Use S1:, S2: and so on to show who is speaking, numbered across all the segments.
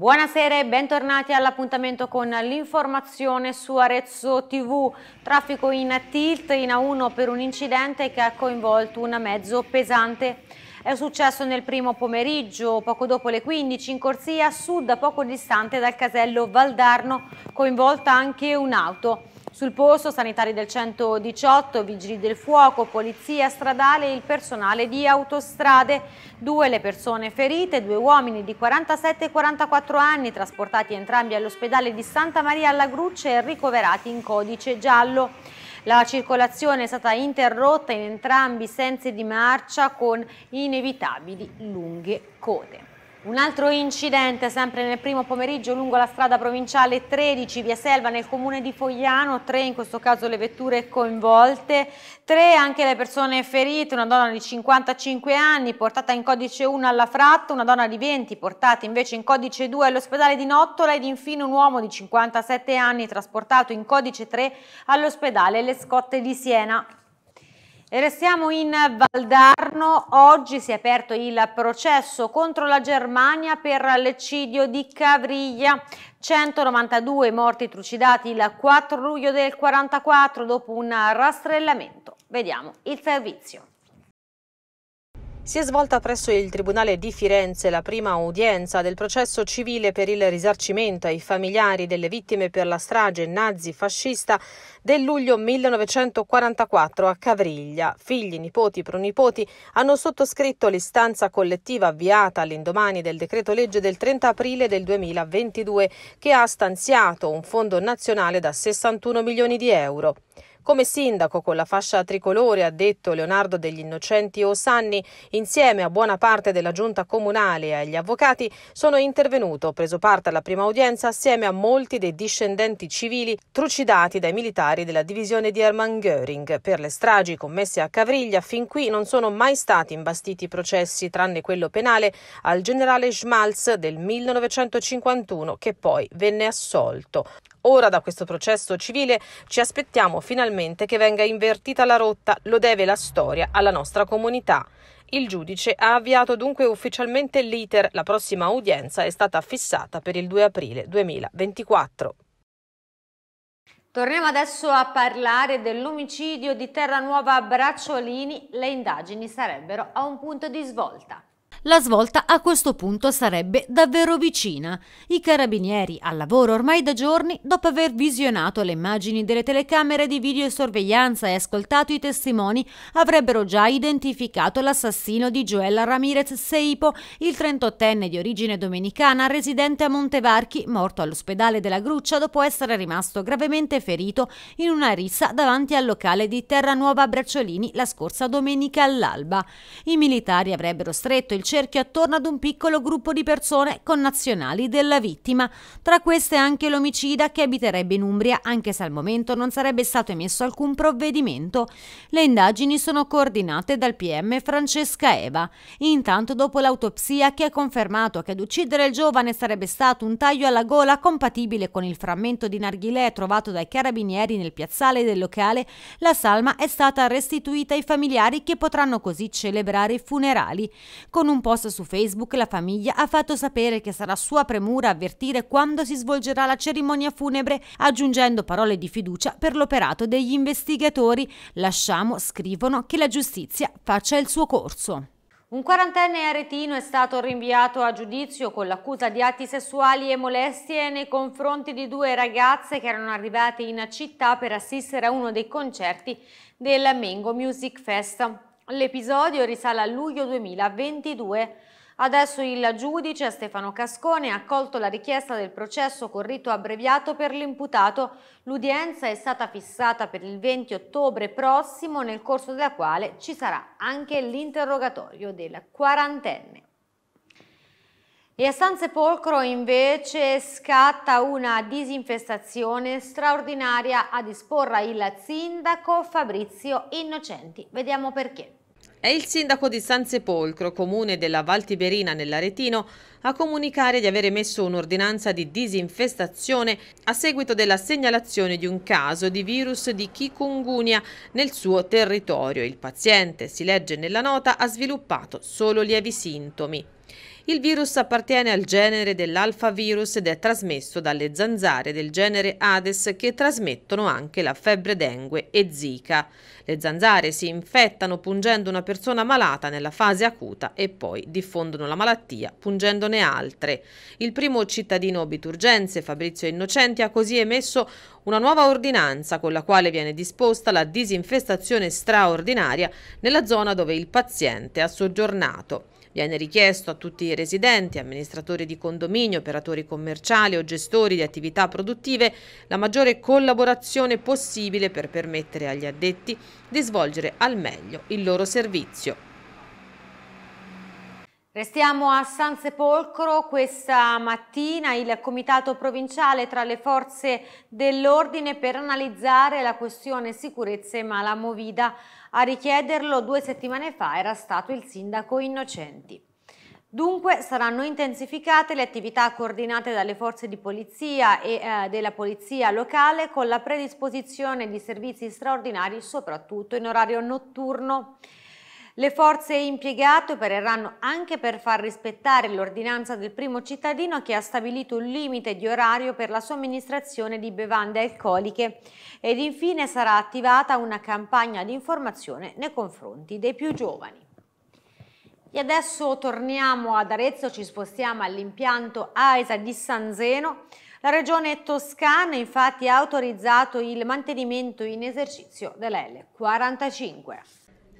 S1: Buonasera e bentornati all'appuntamento con l'informazione su Arezzo TV. Traffico in tilt in A1 per un incidente che ha coinvolto un mezzo pesante. È successo nel primo pomeriggio, poco dopo le 15, in corsia a sud, poco distante dal casello Valdarno, coinvolta anche un'auto. Sul posto sanitari del 118, vigili del fuoco, polizia stradale e il personale di autostrade. Due le persone ferite, due uomini di 47 e 44 anni trasportati entrambi all'ospedale di Santa Maria alla Gruccia e ricoverati in codice giallo. La circolazione è stata interrotta in entrambi i sensi di marcia con inevitabili lunghe code. Un altro incidente sempre nel primo pomeriggio lungo la strada provinciale 13 via Selva nel comune di Fogliano, tre in questo caso le vetture coinvolte, tre anche le persone ferite, una donna di 55 anni portata in codice 1 alla fratta, una donna di 20 portata invece in codice 2 all'ospedale di Nottola ed infine un uomo di 57 anni trasportato in codice 3 all'ospedale Le Scotte di Siena. E restiamo in Valdarno, oggi si è aperto il processo contro la Germania per l'eccidio di Cavriglia. 192 morti trucidati il 4 luglio del 44 dopo un rastrellamento. Vediamo il servizio.
S2: Si è svolta presso il Tribunale di Firenze la prima udienza del processo civile per il risarcimento ai familiari delle vittime per la strage nazi-fascista del luglio 1944 a Cavriglia. Figli, nipoti, pronipoti hanno sottoscritto l'istanza collettiva avviata all'indomani del decreto legge del 30 aprile del 2022 che ha stanziato un fondo nazionale da 61 milioni di euro. Come sindaco con la fascia tricolore, ha detto Leonardo degli Innocenti Osanni, insieme a buona parte della giunta comunale e agli avvocati, sono intervenuto, ho preso parte alla prima udienza assieme a molti dei discendenti civili trucidati dai militari della divisione di Hermann Göring. Per le stragi commesse a Cavriglia fin qui non sono mai stati imbastiti processi, tranne quello penale al generale Schmalz del 1951, che poi venne assolto. Ora da questo processo civile ci aspettiamo finalmente finalmente che venga invertita la rotta, lo deve la storia alla nostra comunità. Il giudice ha avviato dunque ufficialmente l'iter, la prossima udienza è stata fissata per il 2 aprile 2024.
S1: Torniamo adesso a parlare dell'omicidio di Terranuova a Bracciolini, le indagini sarebbero a un punto di svolta. La svolta a questo punto sarebbe davvero vicina. I carabinieri, al lavoro ormai da giorni, dopo aver visionato le immagini delle telecamere di videosorveglianza e ascoltato i testimoni, avrebbero già identificato l'assassino di Joella Ramirez Seipo, il 38enne di origine domenicana residente a Montevarchi, morto all'ospedale della Gruccia dopo essere rimasto gravemente ferito in una rissa davanti al locale di Terranuova Bracciolini la scorsa domenica all'alba. I militari avrebbero stretto il cerchio attorno ad un piccolo gruppo di persone connazionali della vittima, tra queste anche l'omicida che abiterebbe in Umbria, anche se al momento non sarebbe stato emesso alcun provvedimento. Le indagini sono coordinate dal PM Francesca Eva. Intanto dopo l'autopsia che ha confermato che ad uccidere il giovane sarebbe stato un taglio alla gola compatibile con il frammento di narghilè trovato dai carabinieri nel piazzale del locale, la salma è stata restituita ai familiari che potranno così celebrare i funerali. Con un un post su Facebook la famiglia ha fatto sapere che sarà sua premura avvertire quando si svolgerà la cerimonia funebre, aggiungendo parole di fiducia per l'operato degli investigatori. Lasciamo, scrivono, che la giustizia faccia il suo corso. Un quarantenne aretino è stato rinviato a giudizio con l'accusa di atti sessuali e molestie nei confronti di due ragazze che erano arrivate in città per assistere a uno dei concerti del Mengo Music Fest. L'episodio risale a luglio 2022. Adesso il giudice Stefano Cascone ha accolto la richiesta del processo con rito abbreviato per l'imputato. L'udienza è stata fissata per il 20 ottobre prossimo, nel corso della quale ci sarà anche l'interrogatorio del quarantenne. E a San Sepolcro invece scatta una disinfestazione straordinaria a disporre il sindaco Fabrizio Innocenti. Vediamo perché.
S2: È il sindaco di San Sepolcro, comune della Val Tiberina nell'Aretino, a comunicare di avere emesso un'ordinanza di disinfestazione a seguito della segnalazione di un caso di virus di chikungunya nel suo territorio. Il paziente, si legge nella nota, ha sviluppato solo lievi sintomi. Il virus appartiene al genere dell'alfavirus ed è trasmesso dalle zanzare del genere Hades che trasmettono anche la febbre dengue e zika. Le zanzare si infettano pungendo una persona malata nella fase acuta e poi diffondono la malattia pungendone altre. Il primo cittadino biturgense, Fabrizio Innocenti, ha così emesso una nuova ordinanza con la quale viene disposta la disinfestazione straordinaria nella zona dove il paziente ha soggiornato. Viene richiesto a tutti i residenti, amministratori di condominio, operatori commerciali o gestori di attività produttive la maggiore collaborazione possibile per permettere agli addetti di svolgere al meglio il loro servizio.
S1: Restiamo a San Sepolcro, questa mattina il Comitato Provinciale tra le forze dell'ordine per analizzare la questione sicurezza e malamovida. A richiederlo due settimane fa era stato il sindaco Innocenti. Dunque saranno intensificate le attività coordinate dalle forze di polizia e eh, della polizia locale con la predisposizione di servizi straordinari soprattutto in orario notturno. Le forze impiegate opereranno anche per far rispettare l'ordinanza del primo cittadino che ha stabilito un limite di orario per la somministrazione di bevande alcoliche ed infine sarà attivata una campagna di informazione nei confronti dei più giovani. E adesso torniamo ad Arezzo, ci spostiamo all'impianto AESA di San Zeno. La regione toscana infatti ha autorizzato il mantenimento in esercizio delll 45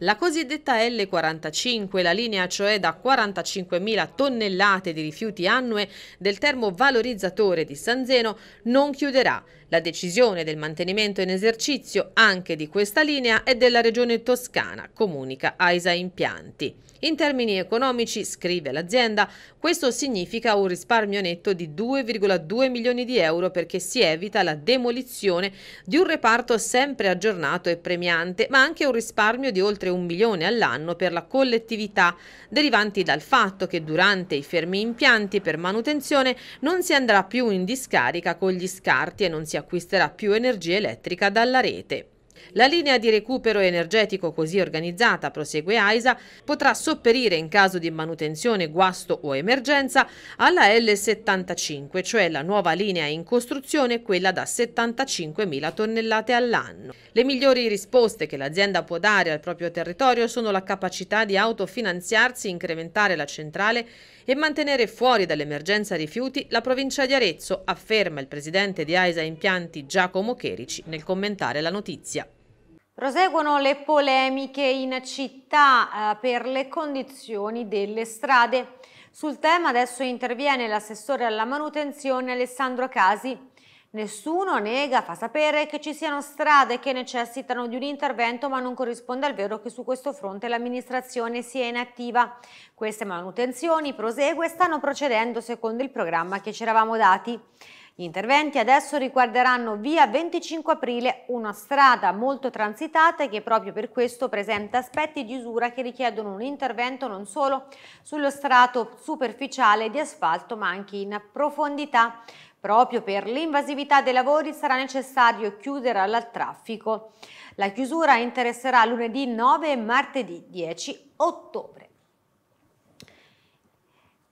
S2: la cosiddetta L45, la linea cioè da 45.000 tonnellate di rifiuti annue del termovalorizzatore di San Zeno, non chiuderà. La decisione del mantenimento in esercizio anche di questa linea è della Regione Toscana, comunica AISA Impianti. In termini economici, scrive l'azienda, questo significa un risparmio netto di 2,2 milioni di euro perché si evita la demolizione di un reparto sempre aggiornato e premiante, ma anche un risparmio di oltre un milione all'anno per la collettività, derivanti dal fatto che durante i fermi impianti per manutenzione non si andrà più in discarica con gli scarti e non si acquisterà più energia elettrica dalla rete. La linea di recupero energetico così organizzata, prosegue AISA, potrà sopperire in caso di manutenzione, guasto o emergenza alla L75, cioè la nuova linea in costruzione, quella da 75.000 tonnellate all'anno. Le migliori risposte che l'azienda può dare al proprio territorio sono la capacità di autofinanziarsi, incrementare la centrale e mantenere fuori dall'emergenza rifiuti la provincia di Arezzo, afferma il presidente di AISA Impianti Giacomo Cherici nel commentare la notizia.
S1: Proseguono le polemiche in città eh, per le condizioni delle strade. Sul tema adesso interviene l'assessore alla manutenzione Alessandro Casi. Nessuno nega, fa sapere che ci siano strade che necessitano di un intervento ma non corrisponde al vero che su questo fronte l'amministrazione sia inattiva. Queste manutenzioni, prosegue, e stanno procedendo secondo il programma che ci eravamo dati. Gli interventi adesso riguarderanno via 25 aprile, una strada molto transitata che proprio per questo presenta aspetti di usura che richiedono un intervento non solo sullo strato superficiale di asfalto ma anche in profondità. Proprio per l'invasività dei lavori sarà necessario chiudere al traffico. La chiusura interesserà lunedì 9 e martedì 10 ottobre.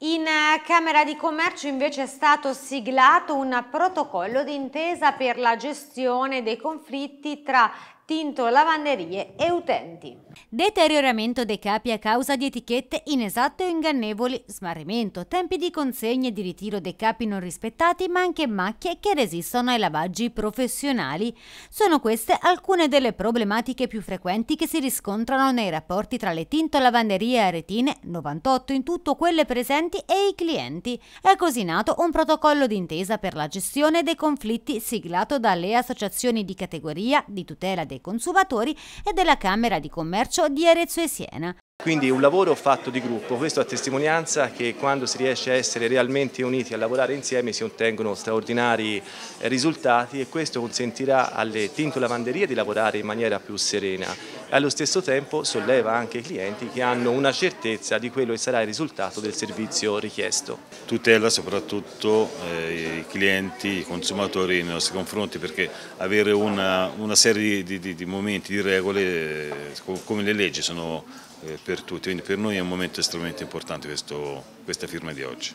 S1: In eh, Camera di Commercio invece è stato siglato un protocollo d'intesa per la gestione dei conflitti tra tinto lavanderie e utenti. Deterioramento dei capi a causa di etichette inesatte o ingannevoli, smarrimento, tempi di consegna e di ritiro dei capi non rispettati, ma anche macchie che resistono ai lavaggi professionali. Sono queste alcune delle problematiche più frequenti che si riscontrano nei rapporti tra le tinto lavanderie e aretine, 98 in tutto quelle presenti, e i clienti. È così nato un protocollo d'intesa per la gestione dei conflitti siglato dalle associazioni di categoria di tutela dei dei consumatori e della Camera di Commercio di Arezzo e Siena.
S3: Quindi un lavoro fatto di gruppo, questo a testimonianza che quando si riesce a essere realmente uniti, a lavorare insieme si ottengono straordinari risultati e questo consentirà alle tinto lavanderie di lavorare in maniera più serena e allo stesso tempo solleva anche i clienti che hanno una certezza di quello che sarà
S4: il risultato del servizio richiesto. Tutela soprattutto eh, i clienti, i consumatori nei nostri confronti perché avere una, una serie di, di, di, momenti, di regole eh, come le leggi sono eh, per tutti, quindi per noi è un momento estremamente importante questo, questa firma di oggi.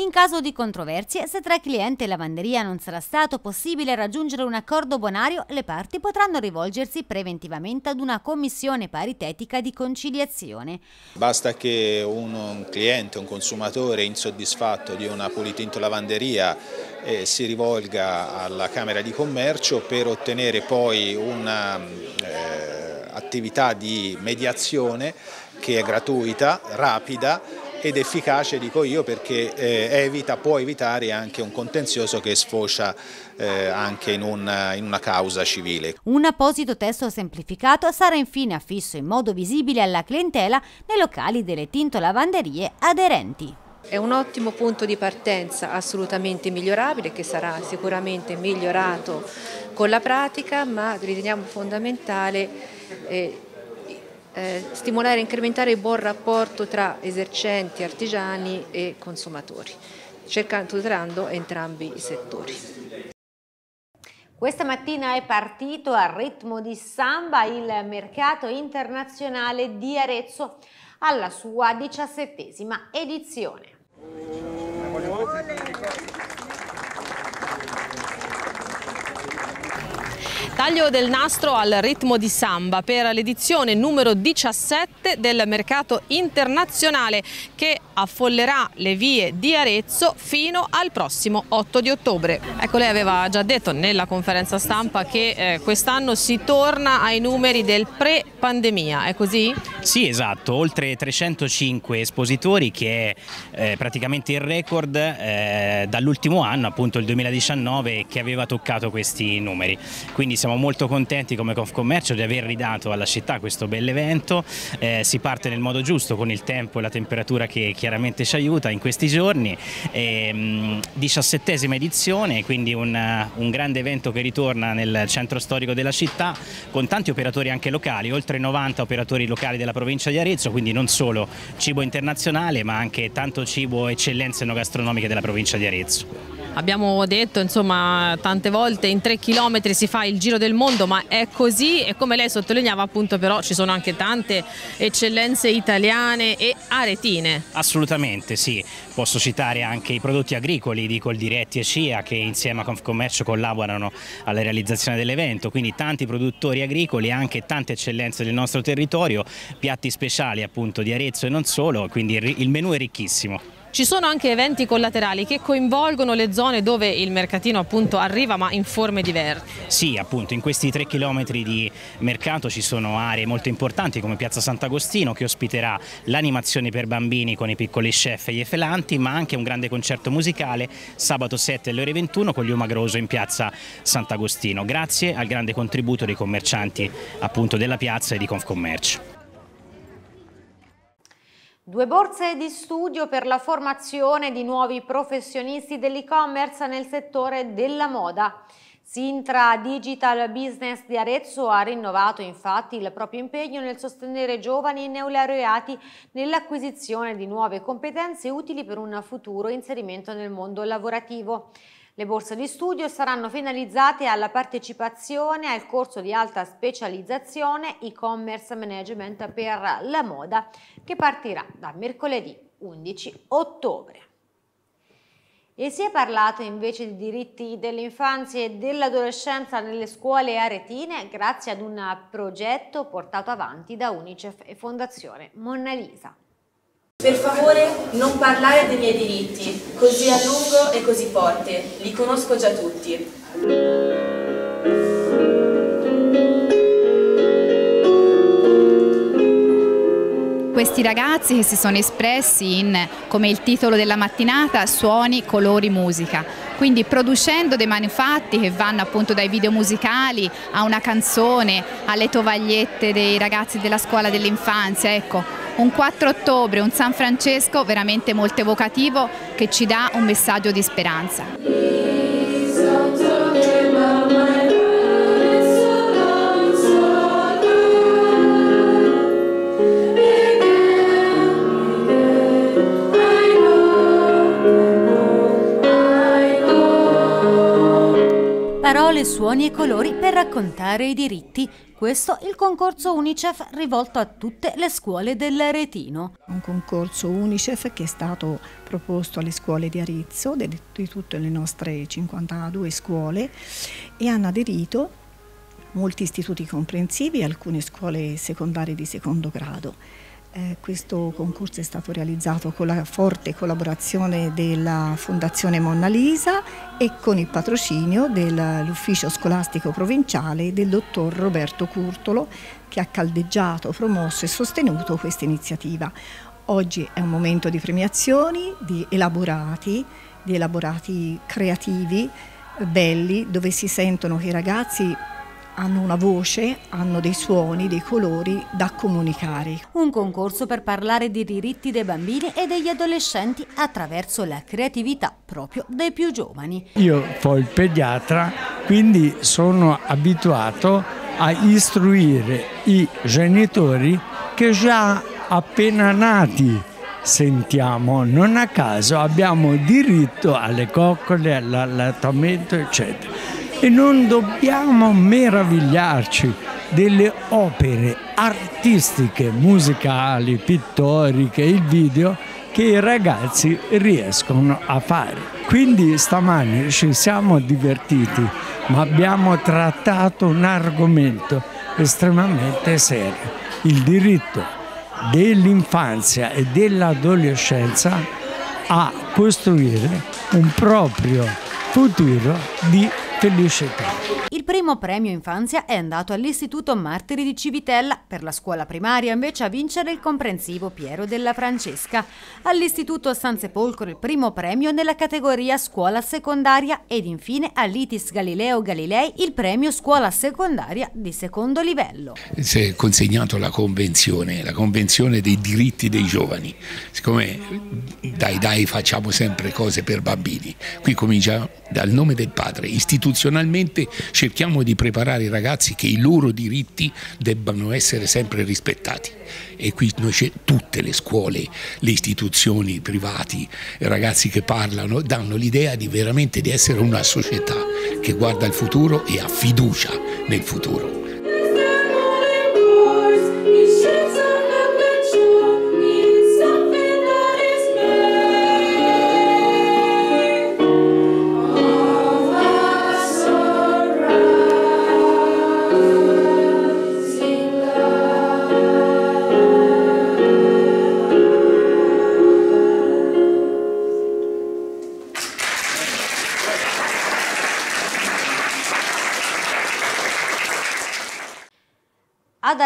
S1: In caso di controversie, se tra cliente e lavanderia non sarà stato possibile raggiungere un accordo bonario, le parti potranno rivolgersi preventivamente ad una commissione paritetica di conciliazione.
S3: Basta che un cliente, un consumatore insoddisfatto di una pulitinto lavanderia eh, si rivolga alla Camera di Commercio per ottenere poi un'attività Eh, di mediazione che è gratuita, rapida ed efficace dico io perché eh, evita, può evitare anche un contenzioso che sfocia eh, anche in una, in una causa civile.
S1: Un apposito testo semplificato sarà infine affisso in modo visibile alla clientela nei locali delle tintolavanderie
S2: aderenti. È un ottimo punto di partenza, assolutamente migliorabile, che sarà sicuramente migliorato con la pratica, ma riteniamo fondamentale eh, eh, stimolare e incrementare il buon rapporto tra esercenti, artigiani e consumatori, cercando, tutelando entrambi i settori.
S1: Questa mattina è partito a ritmo di samba il mercato internazionale di Arezzo alla sua diciassettesima edizione.
S2: Taglio del nastro al ritmo di samba per l'edizione numero 17 del mercato internazionale che affollerà le vie di Arezzo fino al prossimo 8 di ottobre. Ecco, lei aveva già detto nella conferenza stampa che eh, quest'anno si torna ai numeri del pre-pandemia, è così?
S4: Sì, esatto, oltre 305 espositori che è eh, praticamente il record eh, dall'ultimo anno, appunto il 2019, che aveva toccato questi numeri. Quindi siamo molto contenti come Confcommercio di aver ridato alla città questo bell'evento, eh, si parte nel modo giusto con il tempo e la temperatura che, che chiaramente ci aiuta in questi giorni. Ehm, diciassettesima edizione, quindi un, un grande evento che ritorna nel centro storico della città con tanti operatori anche locali, oltre 90 operatori locali della provincia di Arezzo, quindi non solo cibo internazionale ma anche tanto cibo eccellenze no gastronomiche della provincia di Arezzo. Abbiamo detto
S2: insomma tante volte in tre chilometri si fa il giro del mondo ma è così e come lei sottolineava appunto però ci sono anche tante eccellenze italiane e aretine.
S4: Assolutamente sì, posso citare anche i prodotti agricoli di Coldiretti e CIA che insieme a Confcommercio collaborano alla realizzazione dell'evento, quindi tanti produttori agricoli anche tante eccellenze del nostro territorio, piatti speciali appunto di Arezzo e non solo, quindi il menù è ricchissimo.
S2: Ci sono anche eventi collaterali che coinvolgono le zone dove il mercatino appunto arriva ma in forme diverse.
S4: Sì, appunto, in questi tre chilometri di mercato ci sono aree molto importanti come Piazza Sant'Agostino che ospiterà l'animazione per bambini con i piccoli chef e gli efelanti, ma anche un grande concerto musicale sabato 7 alle ore 21 con Liuma Groso in Piazza Sant'Agostino, grazie al grande contributo dei commercianti appunto della piazza e di Confcommercio.
S1: Due borse di studio per la formazione di nuovi professionisti dell'e-commerce nel settore della moda. Sintra Digital Business di Arezzo ha rinnovato infatti il proprio impegno nel sostenere giovani neolaureati nell'acquisizione di nuove competenze utili per un futuro inserimento nel mondo lavorativo. Le borse di studio saranno finalizzate alla partecipazione al corso di alta specializzazione e-commerce management per la moda che partirà da mercoledì 11 ottobre. E si è parlato invece di diritti dell'infanzia e dell'adolescenza nelle scuole aretine grazie ad un progetto portato avanti da Unicef e Fondazione Monna Lisa.
S2: Per favore non parlare dei miei diritti, così a lungo e così forte, li conosco
S4: già tutti.
S2: Questi ragazzi che si sono espressi in, come il titolo della mattinata, suoni, colori, musica. Quindi producendo dei manufatti che vanno appunto dai video musicali a una canzone, alle tovagliette dei ragazzi della scuola dell'infanzia, ecco, un 4 ottobre, un San Francesco veramente molto evocativo che ci dà un messaggio di speranza.
S1: parole, suoni e colori per raccontare i diritti. Questo è il concorso UNICEF rivolto a tutte le scuole
S2: dell'Aretino. Un concorso
S1: UNICEF
S2: che è stato proposto alle scuole di Arezzo, di tutte le nostre 52 scuole, e hanno aderito molti istituti comprensivi e alcune scuole secondarie di secondo grado. Eh, questo concorso è stato realizzato con la forte collaborazione della Fondazione Monna Lisa e con il patrocinio dell'Ufficio Scolastico Provinciale del dottor Roberto Curtolo che ha caldeggiato, promosso e sostenuto questa iniziativa. Oggi è un momento di premiazioni, di elaborati, di elaborati creativi, belli, dove si sentono che i ragazzi hanno una voce, hanno dei suoni, dei colori da comunicare.
S1: Un concorso per parlare dei diritti dei bambini e degli adolescenti attraverso la creatività proprio dei più giovani.
S5: Io ho il pediatra, quindi sono abituato a istruire i genitori che già appena nati sentiamo, non a caso abbiamo diritto alle coccole, all'allattamento eccetera e non dobbiamo meravigliarci delle opere artistiche, musicali, pittoriche, il video che i ragazzi riescono a fare. Quindi stamani ci siamo divertiti, ma abbiamo trattato un argomento estremamente serio, il diritto dell'infanzia e dell'adolescenza a costruire un proprio futuro di
S1: il primo premio infanzia è andato all'Istituto Martiri di Civitella, per la scuola primaria invece a vincere il comprensivo Piero della Francesca. All'Istituto San Sepolcro il primo premio nella categoria scuola secondaria ed infine all'Itis Galileo Galilei il premio scuola secondaria di secondo livello.
S5: Si è consegnato la convenzione, la convenzione dei diritti dei giovani. Siccome dai dai facciamo sempre cose per bambini, qui comincia dal nome del padre, istituto istituzionalmente cerchiamo di preparare i ragazzi che i loro diritti debbano essere sempre rispettati e qui noi c'è tutte le scuole, le istituzioni, i privati, i ragazzi che parlano danno l'idea di veramente di essere una società che guarda il futuro e ha fiducia nel futuro.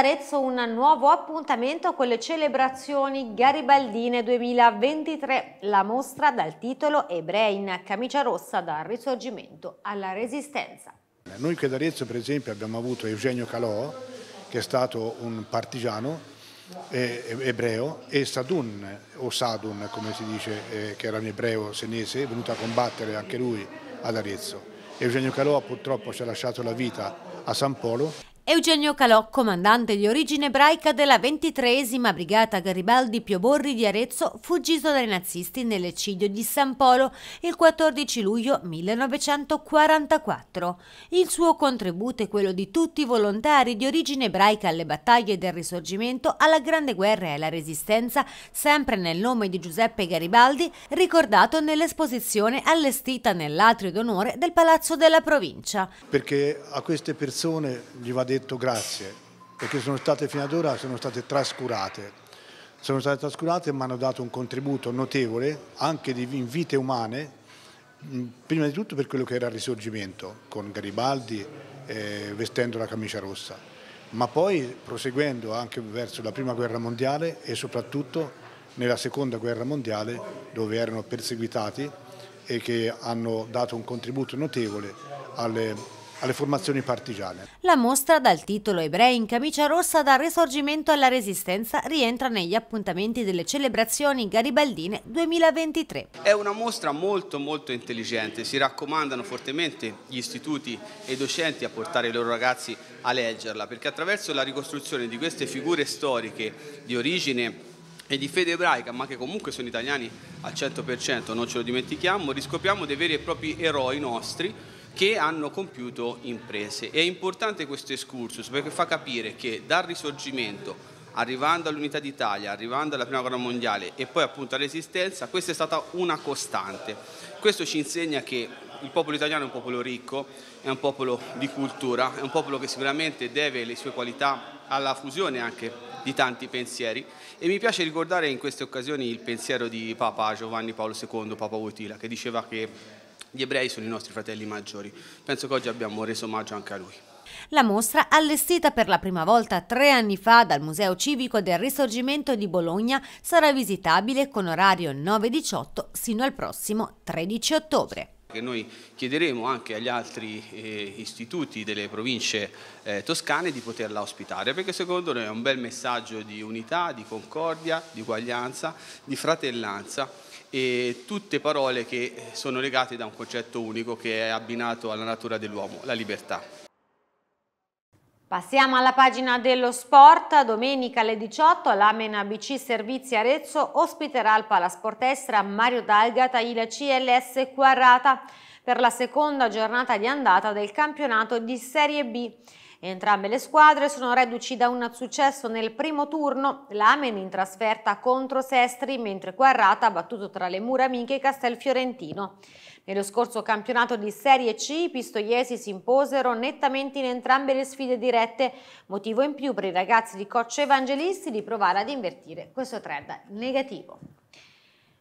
S1: Arezzo un nuovo appuntamento con le celebrazioni garibaldine 2023, la mostra dal titolo Ebrei in camicia rossa dal risorgimento alla resistenza.
S5: Noi qui ad Arezzo per esempio abbiamo avuto Eugenio Calò che è stato un partigiano ebreo e Sadun o Sadun come si dice eh, che era un ebreo senese è venuto a combattere anche lui ad Arezzo. Eugenio Calò purtroppo ci ha lasciato la vita a San Polo.
S1: Eugenio Calò, comandante di origine ebraica della 23esima Brigata Garibaldi Pioborri di Arezzo, fuggito dai nazisti nell'eccidio di San Polo il 14 luglio 1944. Il suo contributo è quello di tutti i volontari di origine ebraica alle battaglie del Risorgimento, alla Grande Guerra e alla Resistenza, sempre nel nome di Giuseppe Garibaldi, ricordato nell'esposizione allestita nell'atrio d'onore del Palazzo della Provincia.
S5: Perché a queste persone gli va di detto grazie, perché sono state fino ad ora sono state trascurate. Sono state trascurate ma hanno dato un contributo notevole, anche di, in vite umane, prima di tutto per quello che era il risorgimento con Garibaldi eh, vestendo la camicia rossa, ma poi proseguendo anche verso la prima guerra mondiale e soprattutto nella seconda guerra mondiale dove erano perseguitati e che hanno dato un contributo notevole alle alle formazioni partigiane.
S1: La mostra dal titolo Ebrei in camicia rossa dal risorgimento alla resistenza rientra negli appuntamenti delle celebrazioni garibaldine 2023.
S3: È una mostra molto molto intelligente, si raccomandano fortemente gli istituti e i docenti a portare i loro ragazzi a leggerla perché attraverso la ricostruzione di queste figure storiche di origine e di fede ebraica, ma che comunque sono italiani al 100%, non ce lo dimentichiamo, riscopriamo dei veri e propri eroi nostri che hanno compiuto imprese. È importante questo excursus perché fa capire che dal risorgimento arrivando all'unità d'Italia, arrivando alla prima guerra mondiale e poi appunto alla resistenza, questa è stata una costante. Questo ci insegna che il popolo italiano è un popolo ricco, è un popolo di cultura, è un popolo che sicuramente deve le sue qualità alla fusione anche di tanti pensieri e mi piace ricordare in queste occasioni il pensiero di Papa Giovanni Paolo II, Papa Utila, che diceva che gli ebrei sono i nostri fratelli maggiori. Penso che oggi abbiamo reso omaggio anche a lui.
S1: La mostra, allestita per la prima volta tre anni fa dal Museo Civico del Risorgimento di Bologna, sarà visitabile con orario 9-18 sino al prossimo 13 ottobre
S3: che noi chiederemo anche agli altri eh, istituti delle province eh, toscane di poterla ospitare, perché secondo noi è un bel messaggio di unità, di concordia, di uguaglianza, di fratellanza e tutte parole che eh, sono legate da un concetto unico che è abbinato alla natura dell'uomo, la libertà.
S1: Passiamo alla pagina dello sport, domenica alle 18 l'Amen ABC Servizi Arezzo ospiterà al Palasportestra Mario Dalgata il CLS Quarrata per la seconda giornata di andata del campionato di Serie B. Entrambe le squadre sono reduci da un successo nel primo turno, l'Amen in trasferta contro Sestri, mentre Quarrata ha battuto tra le mura amiche Castelfiorentino. Nello scorso campionato di Serie C i pistoiesi si imposero nettamente in entrambe le sfide dirette, motivo in più per i ragazzi di Coccio Evangelisti di provare ad invertire questo trend negativo.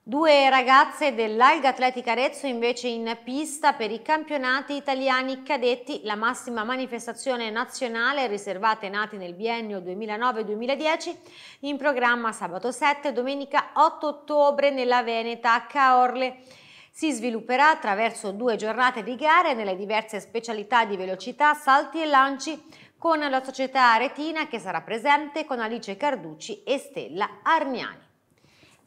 S1: Due ragazze dell'Alga Atletica Arezzo invece in pista per i campionati italiani cadetti, la massima manifestazione nazionale riservata ai nati nel biennio 2009-2010, in programma sabato 7 e domenica 8 ottobre nella Veneta a Caorle. Si svilupperà attraverso due giornate di gare nelle diverse specialità di velocità, salti e lanci con la società aretina che sarà presente con Alice Carducci e Stella Arniani.